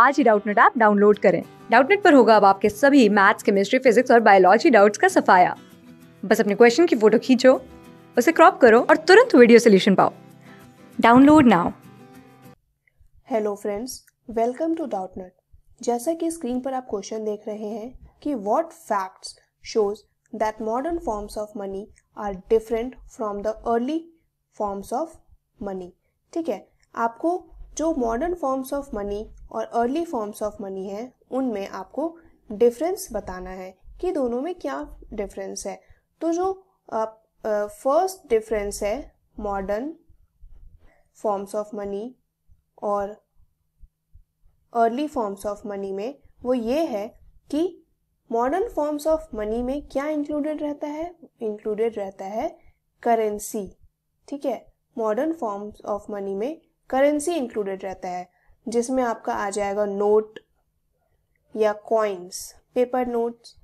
आज ही Doubtnut app download करें डाउटनेट पर होगा अब आपके सभी मैथ्स केमिस्ट्री फिजिक्स और बायोलॉजी डाउट्स का सफाया बस अपने क्वेश्चन की फोटो खींचो उसे क्रॉप करो और तुरंत वीडियो सोल्यूशन पाओ download now hello friends welcome to Doubtnut जैसा कि स्क्रीन पर आप क्वेश्चन देख रहे हैं कि what facts shows that modern forms of money are different from the early forms of money ठीक है आपको जो मॉडर्न फॉर्म्स ऑफ मनी और अर्ली फॉर्म्स ऑफ मनी हैं उनमें आपको डिफरेंस बताना है कि दोनों में क्या डिफरेंस है तो जो फर्स्ट डिफरेंस है मॉडर्न फॉर्म्स ऑफ मनी और अर्ली फॉर्म्स ऑफ मनी में वो ये है कि मॉडर्न फॉर्म्स ऑफ मनी में क्या इंक्लूडेड रहता है इंक्लूडेड रहता है करेंसी ठीक है मॉडर्न फॉर्म्स ऑफ मनी में करेंसी इंक्लूडेड रहता है जिसमें आपका आ जाएगा नोट या कॉइन्स पेपर नोट्स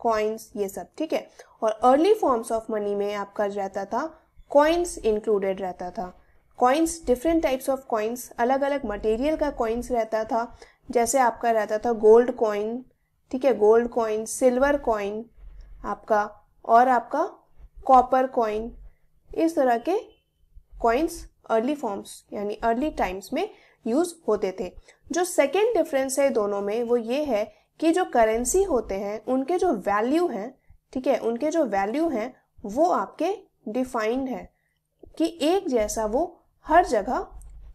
कॉइन्स ये सब ठीक है और अर्ली फॉर्म्स ऑफ मनी में आपका रहता था कॉइन्स इंक्लूडेड रहता था coins different types of coins अलग अलग मटेरियल का कॉइन्स रहता था जैसे आपका रहता था गोल्ड कॉइन ठीक है गोल्ड कॉइन सिल्वर कॉइन आपका और आपका कॉपर कॉइन इस तरह के कॉइन्स अर्ली फॉर्म्स यानी अर्ली टाइम्स में यूज होते थे जो सेकेंड डिफरेंस है दोनों में वो ये है कि जो करेंसी होते हैं उनके जो वैल्यू हैं ठीक है उनके जो वैल्यू हैं वो आपके डिफाइंड है कि एक जैसा वो हर जगह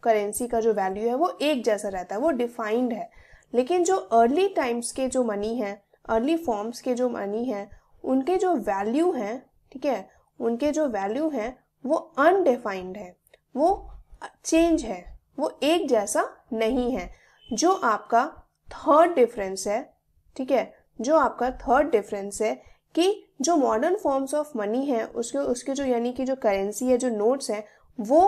करेंसी का जो वैल्यू है वो एक जैसा रहता है वो डिफाइंड है लेकिन जो अर्ली टाइम्स के जो मनी है अर्ली फॉर्म्स के जो मनी है उनके जो वैल्यू हैं ठीक है उनके जो वैल्यू हैं वो अनडिफाइंड है वो चेंज है वो एक जैसा नहीं है जो आपका थर्ड डिफरेंस है ठीक है जो आपका थर्ड डिफरेंस है कि जो मॉडर्न फॉर्म्स ऑफ मनी है उसके उसके जो यानी कि जो करेंसी है जो नोट्स हैं वो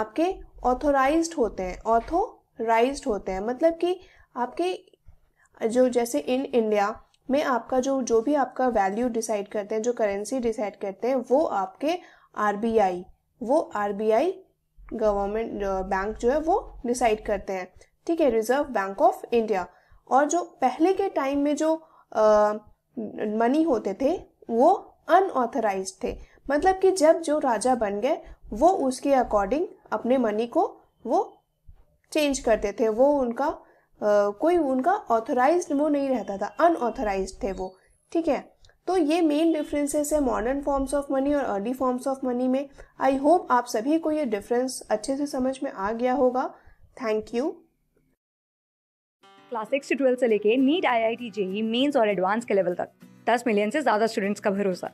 आपके ऑथोराइज होते हैं ऑथोराइज होते हैं मतलब कि आपके जो जैसे इन इंडिया में आपका जो जो भी आपका वैल्यू डिसाइड करते हैं जो करेंसी डिसाइड करते हैं वो आपके आरबीआई वो आरबीआई गवर्नमेंट बैंक जो है वो डिसाइड करते हैं ठीक है रिजर्व बैंक ऑफ इंडिया और जो पहले के टाइम में जो मनी होते थे वो अनऑथराइज थे मतलब कि जब जो राजा बन गए वो उसके अकॉर्डिंग अपने मनी को वो चेंज करते थे वो उनका आ, कोई उनका ऑथराइज वो नहीं रहता था अनऑथराइज थे वो ठीक है तो ये मेन डिफरेंसेस है मॉडर्न फॉर्म्स ऑफ मनी और अर्ली फॉर्म्स ऑफ मनी में आई होप आप सभी को ये डिफरेंस अच्छे से समझ में आ गया होगा थैंक यू क्लास सिक्स से ट्वेल्थ से लेके NEET I I T JEE mains और एडवांस के लेवल तक दस मिलियन से ज़्यादा स्टूडेंट्स का भरोसा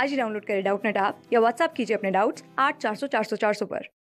आज ही डाउनलोड करें डाउट नेट आप या व्हाट्सअप कीजिए अपने डाउट्स आठ चार सौ चार सौ चार सौ पर